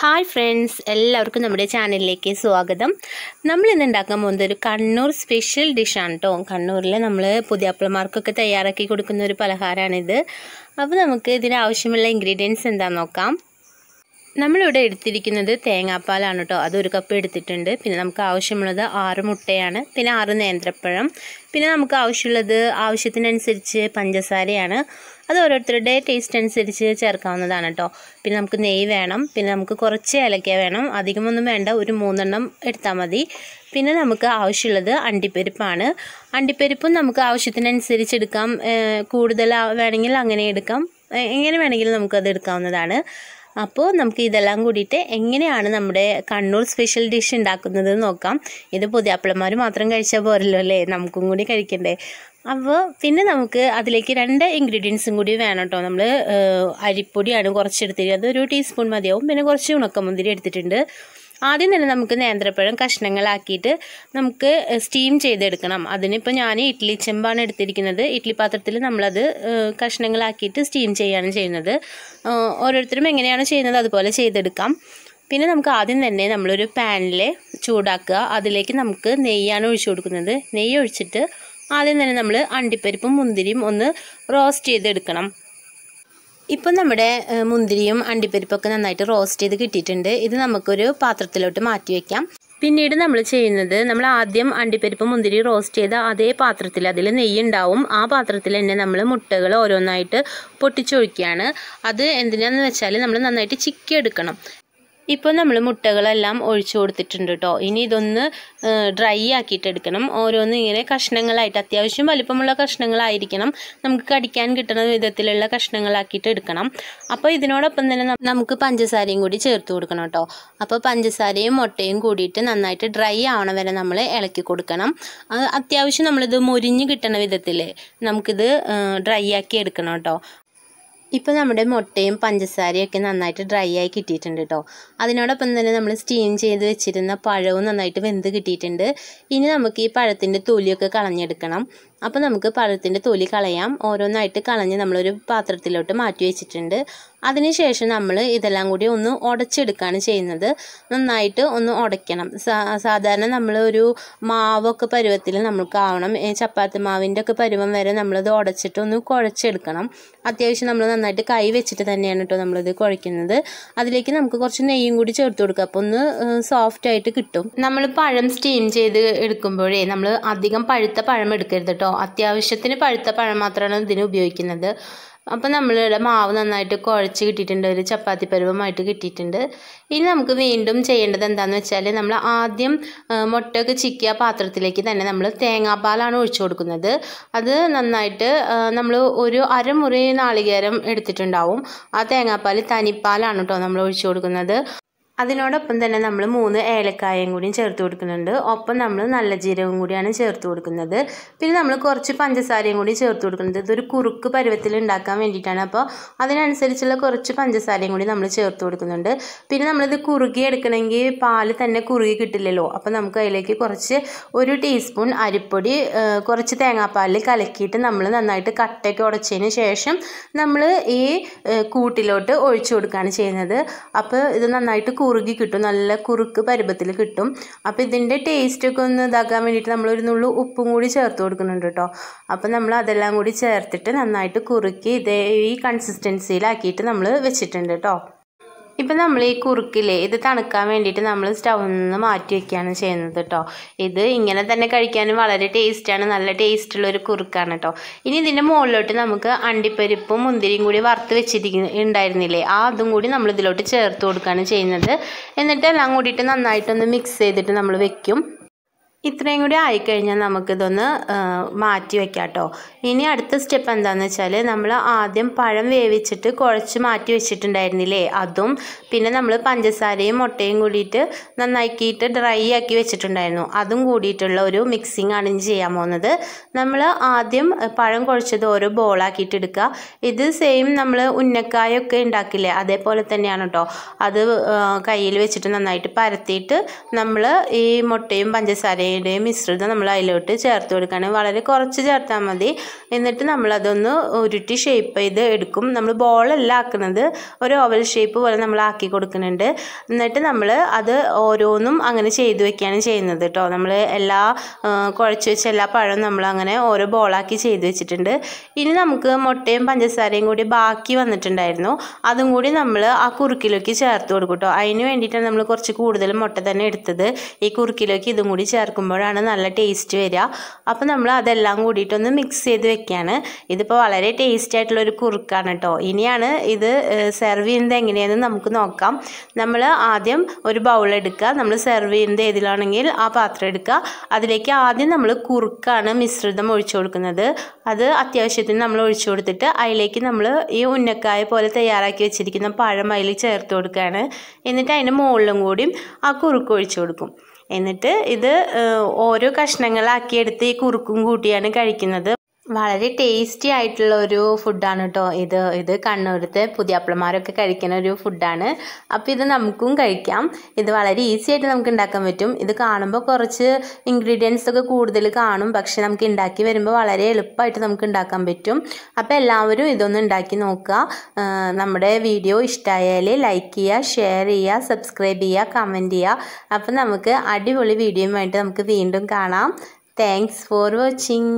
hi friends എല്ലാവർക്കും നമ്മുടെ ചാനലിലേക്ക് സ്വാഗതം നമ്മൾ ഇന്ന് ഉണ്ടാക്കാൻ പോകുന്നത് ഒരു കണ്ണൂർ സ്പെഷ്യൽ ഡിഷാണ് കേട്ടോ കണ്ണൂരിൽ നമ്മൾ പുതിയപ്പിളമാർക്കൊക്കെ തയ്യാറാക്കി കൊടുക്കുന്ന ഒരു പലഹാരമാണിത് അപ്പോൾ നമുക്ക് ഇതിന് ആവശ്യമുള്ള ഇൻഗ്രീഡിയൻസ് എന്താണെന്ന് നോക്കാം നമ്മളിവിടെ എടുത്തിരിക്കുന്നത് തേങ്ങാപ്പാലാണ് കേട്ടോ അത് ഒരു കപ്പ് എടുത്തിട്ടുണ്ട് പിന്നെ നമുക്ക് ആവശ്യമുള്ളത് ആറ് മുട്ടയാണ് പിന്നെ ആറ് നേന്ത്രപ്പഴം പിന്നെ നമുക്ക് ആവശ്യമുള്ളത് ആവശ്യത്തിനനുസരിച്ച് പഞ്ചസാരയാണ് അത് ഓരോരുത്തരുടെ ടേസ്റ്റ് അനുസരിച്ച് ചേർക്കാവുന്നതാണ് കേട്ടോ പിന്നെ നമുക്ക് നെയ്യ് വേണം പിന്നെ നമുക്ക് കുറച്ച് ഏലക്ക വേണം അധികമൊന്നും വേണ്ട ഒരു മൂന്നെണ്ണം എടുത്താൽ മതി പിന്നെ നമുക്ക് ആവശ്യമുള്ളത് അണ്ടിപ്പരിപ്പാണ് അണ്ടിപ്പരിപ്പും നമുക്ക് ആവശ്യത്തിനനുസരിച്ച് എടുക്കാം കൂടുതൽ വേണമെങ്കിൽ അങ്ങനെ എടുക്കാം എങ്ങനെ വേണമെങ്കിലും നമുക്കത് എടുക്കാവുന്നതാണ് അപ്പോൾ നമുക്ക് ഇതെല്ലാം കൂടിയിട്ട് എങ്ങനെയാണ് നമ്മുടെ കണ്ണൂർ സ്പെഷ്യൽ ഡിഷ് ഉണ്ടാക്കുന്നത് നോക്കാം ഇത് പുതിയാപ്പിളമാർ മാത്രം കഴിച്ചാൽ പോരല്ലോ അല്ലേ നമുക്കും കൂടി കഴിക്കണ്ടേ അപ്പോൾ പിന്നെ നമുക്ക് അതിലേക്ക് രണ്ട് ഇൻഗ്രീഡിയൻസും കൂടി വേണം കേട്ടോ നമ്മൾ അരിപ്പൊടിയാണ് കുറച്ച് എടുത്തിരിക്കുന്നത് ഒരു ടീസ്പൂൺ മതിയാവും പിന്നെ കുറച്ച് ഉണക്കമുന്തിരി എടുത്തിട്ടുണ്ട് ആദ്യം തന്നെ നമുക്ക് നേന്ത്രപ്പഴം കഷ്ണങ്ങളാക്കിയിട്ട് നമുക്ക് സ്റ്റീം ചെയ്തെടുക്കണം അതിനിപ്പോൾ ഞാൻ ഇഡ്ഡലി ചെമ്പാണ് എടുത്തിരിക്കുന്നത് ഇഡ്ഡലി പാത്രത്തിൽ നമ്മളത് കഷ്ണങ്ങളാക്കിയിട്ട് സ്റ്റീം ചെയ്യുകയാണ് ചെയ്യുന്നത് ഓരോരുത്തരും എങ്ങനെയാണ് ചെയ്യുന്നത് അതുപോലെ ചെയ്തെടുക്കാം പിന്നെ നമുക്ക് ആദ്യം തന്നെ നമ്മളൊരു പാനിൽ ചൂടാക്കുക അതിലേക്ക് നമുക്ക് നെയ്യാണ് ഒഴിച്ചു കൊടുക്കുന്നത് നെയ്യ് ഒഴിച്ചിട്ട് ആദ്യം തന്നെ നമ്മൾ അണ്ടിപ്പരിപ്പും മുന്തിരിയും ഒന്ന് റോസ്റ്റ് ചെയ്തെടുക്കണം ഇപ്പം നമ്മുടെ മുന്തിരിയും അണ്ടിപ്പരിപ്പൊക്കെ നന്നായിട്ട് റോസ്റ്റ് ചെയ്ത് കിട്ടിയിട്ടുണ്ട് ഇത് നമുക്കൊരു പാത്രത്തിലോട്ട് മാറ്റി വയ്ക്കാം പിന്നീട് നമ്മൾ ചെയ്യുന്നത് നമ്മൾ ആദ്യം അണ്ടിപ്പരിപ്പ് മുന്തിരി റോസ്റ്റ് ചെയ്ത അതേ പാത്രത്തിൽ അതിൽ നെയ്യ് ഉണ്ടാവും ആ പാത്രത്തിൽ തന്നെ നമ്മൾ മുട്ടകൾ ഓരോന്നായിട്ട് പൊട്ടിച്ചൊഴിക്കുകയാണ് അത് എന്തിനാന്ന് വെച്ചാൽ നമ്മൾ നന്നായിട്ട് ചിക്കി എടുക്കണം ഇപ്പോൾ നമ്മൾ മുട്ടകളെല്ലാം ഒഴിച്ചു കൊടുത്തിട്ടുണ്ട് കേട്ടോ ഇനി ഇതൊന്ന് ഡ്രൈ ആക്കിയിട്ട് എടുക്കണം ഓരോന്ന് ഇങ്ങനെ കഷ്ണങ്ങളായിട്ട് അത്യാവശ്യം വലിപ്പമുള്ള കഷ്ണങ്ങളായിരിക്കണം നമുക്ക് കടിക്കാൻ കിട്ടുന്ന വിധത്തിലുള്ള കഷ്ണങ്ങളാക്കിയിട്ട് എടുക്കണം അപ്പോൾ ഇതിനോടൊപ്പം തന്നെ നമുക്ക് പഞ്ചസാരയും കൂടി ചേർത്ത് കൊടുക്കണം കേട്ടോ അപ്പോൾ പഞ്ചസാരയും മുട്ടയും കൂടിയിട്ട് നന്നായിട്ട് ഡ്രൈ ആവണ വരെ നമ്മൾ ഇളക്കി കൊടുക്കണം അത്യാവശ്യം നമ്മളിത് മുരിഞ്ഞ് കിട്ടണ വിധത്തിൽ നമുക്കിത് ഡ്രൈ ആക്കി എടുക്കണം കേട്ടോ ഇപ്പോൾ നമ്മുടെ മുട്ടയും ഒക്കെ നന്നായിട്ട് ഡ്രൈ ആയി കിട്ടിയിട്ടുണ്ട് കേട്ടോ അതിനോടൊപ്പം തന്നെ നമ്മൾ സ്റ്റീം ചെയ്ത് വെച്ചിരുന്ന പഴവും നന്നായിട്ട് വെന്ത് കിട്ടിയിട്ടുണ്ട് ഇനി നമുക്ക് ഈ പഴത്തിൻ്റെ തൊലിയൊക്കെ കളഞ്ഞെടുക്കണം അപ്പോൾ നമുക്ക് പഴത്തിൻ്റെ തൊലി കളയാം ഓരോന്നായിട്ട് കളഞ്ഞ് നമ്മളൊരു പാത്രത്തിലോട്ട് മാറ്റി വെച്ചിട്ടുണ്ട് അതിനുശേഷം നമ്മൾ ഇതെല്ലാം കൂടി ഒന്ന് ഉടച്ചെടുക്കുകയാണ് ചെയ്യുന്നത് നന്നായിട്ട് ഒന്ന് ഉടയ്ക്കണം സാധാരണ നമ്മൾ ഒരു മാവൊക്കെ പരുവത്തിൽ നമുക്ക് ചപ്പാത്തി മാവിൻ്റെ ഒക്കെ പരുവം വരെ നമ്മളത് ഉടച്ചിട്ട് ഒന്ന് കുഴച്ചെടുക്കണം അത്യാവശ്യം നമ്മൾ നന്നായിട്ട് കൈ വെച്ചിട്ട് തന്നെയാണ് കേട്ടോ നമ്മളിത് കുഴയ്ക്കുന്നത് അതിലേക്ക് നമുക്ക് കുറച്ച് നെയ്യും കൂടി ചേർത്ത് കൊടുക്കുക അപ്പോൾ ഒന്ന് സോഫ്റ്റ് ആയിട്ട് കിട്ടും നമ്മൾ പഴം സ്റ്റീം ചെയ്ത് എടുക്കുമ്പോഴേ നമ്മൾ അധികം പഴുത്ത പഴം എടുക്കരുത് കേട്ടോ അത്യാവശ്യത്തിന് പഴുത്ത പഴം മാത്രമാണ് ഇതിന് ഉപയോഗിക്കുന്നത് അപ്പം നമ്മളിവിടെ മാവ് നന്നായിട്ട് കുഴച്ച് കിട്ടിയിട്ടുണ്ട് ഒരു ചപ്പാത്തി പരുവമായിട്ട് കിട്ടിയിട്ടുണ്ട് ഇനി നമുക്ക് വീണ്ടും ചെയ്യേണ്ടത് എന്താണെന്ന് വെച്ചാൽ നമ്മൾ ആദ്യം മുട്ടയൊക്കെ ചിക്കിയ പാത്രത്തിലേക്ക് തന്നെ നമ്മൾ തേങ്ങാപ്പാലാണ് ഒഴിച്ചു കൊടുക്കുന്നത് അത് നന്നായിട്ട് നമ്മൾ ഒരു അരമുറി നാളികേരം എടുത്തിട്ടുണ്ടാവും ആ തേങ്ങാപ്പാൽ തനിപ്പാലാണ് കേട്ടോ നമ്മൾ ഒഴിച്ചു കൊടുക്കുന്നത് അതിനോടൊപ്പം തന്നെ നമ്മൾ മൂന്ന് ഏലക്കായും കൂടിയും ചേർത്ത് കൊടുക്കുന്നുണ്ട് ഒപ്പം നമ്മൾ നല്ല ജീരകം കൂടിയാണ് ചേർത്ത് കൊടുക്കുന്നത് പിന്നെ നമ്മൾ കുറച്ച് പഞ്ചസാരയും കൂടി ചേർത്ത് കൊടുക്കുന്നത് ഇതൊരു കുറുക്ക് പരുവത്തിൽ ഉണ്ടാക്കാൻ വേണ്ടിയിട്ടാണ് അപ്പോൾ അതിനനുസരിച്ചുള്ള കുറച്ച് പഞ്ചസാരയും കൂടി നമ്മൾ ചേർത്ത് കൊടുക്കുന്നുണ്ട് പിന്നെ നമ്മളിത് കുറുകി എടുക്കണമെങ്കിൽ പാൽ തന്നെ കുറുകി കിട്ടില്ലല്ലോ അപ്പോൾ നമുക്ക് അതിലേക്ക് കുറച്ച് ഒരു ടീസ്പൂൺ അരിപ്പൊടി കുറച്ച് തേങ്ങാപ്പാലിൽ കലക്കിയിട്ട് നമ്മൾ നന്നായിട്ട് കട്ടയൊക്കെ ഉടച്ചതിന് ശേഷം നമ്മൾ ഈ കൂട്ടിലോട്ട് ഒഴിച്ചു കൊടുക്കുകയാണ് ചെയ്യുന്നത് അപ്പോൾ ഇത് നന്നായിട്ട് കുറുകി കിട്ടും നല്ല കുറുക്ക് പരുപത്തിൽ കിട്ടും അപ്പോൾ ഇതിൻ്റെ ടേസ്റ്റൊക്കെ ഒന്ന് ഇതാക്കാൻ വേണ്ടിയിട്ട് നമ്മളൊരു നുള്ളു ഉപ്പും കൂടി ചേർത്ത് കൊടുക്കുന്നുണ്ട് കേട്ടോ അപ്പോൾ നമ്മൾ അതെല്ലാം കൂടി ചേർത്തിട്ട് നന്നായിട്ട് കുറുക്കി ഇതേ ഈ കൺസിസ്റ്റൻസിയിലാക്കിയിട്ട് നമ്മൾ വെച്ചിട്ടുണ്ട് കേട്ടോ ഇപ്പം നമ്മൾ ഈ കുറുക്കില്ലേ ഇത് തണുക്കാൻ വേണ്ടിയിട്ട് നമ്മൾ സ്റ്റൗവിൽ നിന്ന് മാറ്റി വയ്ക്കുകയാണ് ചെയ്യുന്നത് കേട്ടോ ഇത് ഇങ്ങനെ തന്നെ കഴിക്കാനും വളരെ ടേസ്റ്റാണ് നല്ല ടേസ്റ്റുള്ള ഒരു കുറുക്കാണ് കേട്ടോ ഇനി ഇതിൻ്റെ മുകളിലോട്ട് നമുക്ക് അണ്ടിപ്പരിപ്പും മുന്തിരിയും കൂടി വറുത്ത് വെച്ചിരിക്കുന്ന ഉണ്ടായിരുന്നില്ലേ ആ അതും കൂടി നമ്മൾ ഇതിലോട്ട് ചേർത്ത് കൊടുക്കുകയാണ് ചെയ്യുന്നത് എന്നിട്ട് എല്ലാം കൂടിയിട്ട് നന്നായിട്ടൊന്ന് മിക്സ് ചെയ്തിട്ട് നമ്മൾ വെക്കും ഇത്രയും കൂടി ആയിക്കഴിഞ്ഞാൽ നമുക്കിതൊന്ന് മാറ്റി വയ്ക്കാം കേട്ടോ ഇനി അടുത്ത സ്റ്റെപ്പ് എന്താണെന്ന് വെച്ചാൽ നമ്മൾ ആദ്യം പഴം വേവിച്ചിട്ട് കുഴച്ച് മാറ്റി വെച്ചിട്ടുണ്ടായിരുന്നില്ലേ അതും പിന്നെ നമ്മൾ പഞ്ചസാരയും മുട്ടയും കൂടിയിട്ട് നന്നാക്കിയിട്ട് ഡ്രൈ ആക്കി വെച്ചിട്ടുണ്ടായിരുന്നു അതും കൂടിയിട്ടുള്ള ഒരു മിക്സിംഗ് ആണ് ഇനി ചെയ്യാൻ പോകുന്നത് നമ്മൾ ആദ്യം പഴം കുഴച്ചത് ഓരോ ബോളാക്കിയിട്ട് എടുക്കുക ഇത് സെയിം നമ്മൾ ഉന്നക്കായൊക്കെ ഉണ്ടാക്കില്ലേ അതേപോലെ തന്നെയാണ് കേട്ടോ അത് കയ്യിൽ വെച്ചിട്ട് നന്നായിട്ട് പരത്തിയിട്ട് നമ്മൾ ഈ മുട്ടയും പഞ്ചസാരയും മൈദയുടെയും മിശ്രിതം നമ്മൾ അതിലോട്ട് ചേർത്ത് കൊടുക്കുകയാണ് വളരെ കുറച്ച് ചേർത്താൽ മതി എന്നിട്ട് നമ്മളതൊന്ന് ഉരുട്ടി ഷേപ്പ് ചെയ്ത് എടുക്കും നമ്മൾ ബോളല്ല ആക്കുന്നത് ഒരു ഓവൽ ഷേപ്പ് പോലെ നമ്മൾ ആക്കി കൊടുക്കുന്നുണ്ട് എന്നിട്ട് നമ്മൾ അത് ഓരോന്നും അങ്ങനെ ചെയ്തു വെക്കുകയാണ് ചെയ്യുന്നത് കേട്ടോ നമ്മൾ എല്ലാ കുഴച്ച് വെച്ച എല്ലാ പഴവും നമ്മൾ അങ്ങനെ ഓരോ ബോളാക്കി ചെയ്തു വെച്ചിട്ടുണ്ട് ഇനി നമുക്ക് മുട്ടയും പഞ്ചസാരയും കൂടി ബാക്കി വന്നിട്ടുണ്ടായിരുന്നു അതും കൂടി നമ്മൾ ആ കുറുക്കിലേക്ക് ചേർത്ത് കൊടുക്കും കേട്ടോ അതിന് വേണ്ടിയിട്ടാണ് നമ്മൾ കുറച്ച് കൂടുതൽ മുട്ട തന്നെ എടുത്തത് ഈ കുറുക്കിലേക്ക് ഇതും കൂടി ചേർക്കും ചേർക്കുമ്പോഴാണ് നല്ല ടേസ്റ്റ് വരിക അപ്പോൾ നമ്മൾ അതെല്ലാം കൂടിയിട്ടൊന്ന് മിക്സ് ചെയ്ത് വെക്കുകയാണ് ഇതിപ്പോൾ വളരെ ടേസ്റ്റ് ആയിട്ടുള്ള ഒരു കുറുക്കാണ് കേട്ടോ ഇനിയാണ് ഇത് സെർവ് ചെയ്യുന്നത് എങ്ങനെയാണെന്ന് നമുക്ക് നോക്കാം നമ്മൾ ആദ്യം ഒരു ബൗൾ എടുക്കുക നമ്മൾ സെർവ് ചെയ്യുന്നത് ഏതിലാണെങ്കിൽ ആ പാത്രം എടുക്കുക അതിലേക്ക് ആദ്യം നമ്മൾ കുറുക്കാണ് മിശ്രിതം ഒഴിച്ചു കൊടുക്കുന്നത് അത് അത്യാവശ്യത്തിന് നമ്മൾ ഒഴിച്ചു കൊടുത്തിട്ട് അതിലേക്ക് നമ്മൾ ഈ ഉന്നക്കായ പോലെ തയ്യാറാക്കി വെച്ചിരിക്കുന്ന പഴം അതിൽ ചേർത്ത് കൊടുക്കുകയാണ് എന്നിട്ട് അതിൻ്റെ മുകളിലും കൂടിയും ആ കുറുക്ക് ഒഴിച്ചു കൊടുക്കും എന്നിട്ട് ഇത് ഓരോ കഷ്ണങ്ങളാക്കിയെടുത്ത് ഈ കുറുക്കും കൂട്ടിയാണ് കഴിക്കുന്നത് വളരെ ടേസ്റ്റി ആയിട്ടുള്ള ഒരു ഫുഡാണ് കേട്ടോ ഇത് ഇത് കണ്ണൂരത്തെ പുതിയപ്പിളമാരൊക്കെ കഴിക്കുന്ന ഒരു ഫുഡാണ് അപ്പോൾ ഇത് നമുക്കും കഴിക്കാം ഇത് വളരെ ഈസി ആയിട്ട് നമുക്ക് ഉണ്ടാക്കാൻ പറ്റും ഇത് കാണുമ്പോൾ കുറച്ച് ഇൻഗ്രീഡിയൻസ് ഒക്കെ കൂടുതൽ കാണും പക്ഷേ നമുക്ക് ഉണ്ടാക്കി വരുമ്പോൾ വളരെ എളുപ്പമായിട്ട് നമുക്ക് ഉണ്ടാക്കാൻ പറ്റും അപ്പോൾ എല്ലാവരും ഇതൊന്ന് ഉണ്ടാക്കി നോക്കുക നമ്മുടെ വീഡിയോ ഇഷ്ടമായാൽ ലൈക്ക് ചെയ്യുക ഷെയർ ചെയ്യുക സബ്സ്ക്രൈബ് ചെയ്യുക കമൻറ്റ് ചെയ്യുക അപ്പോൾ നമുക്ക് അടിപൊളി വീഡിയോയുമായിട്ട് നമുക്ക് വീണ്ടും കാണാം താങ്ക്സ് ഫോർ വാച്ചിങ്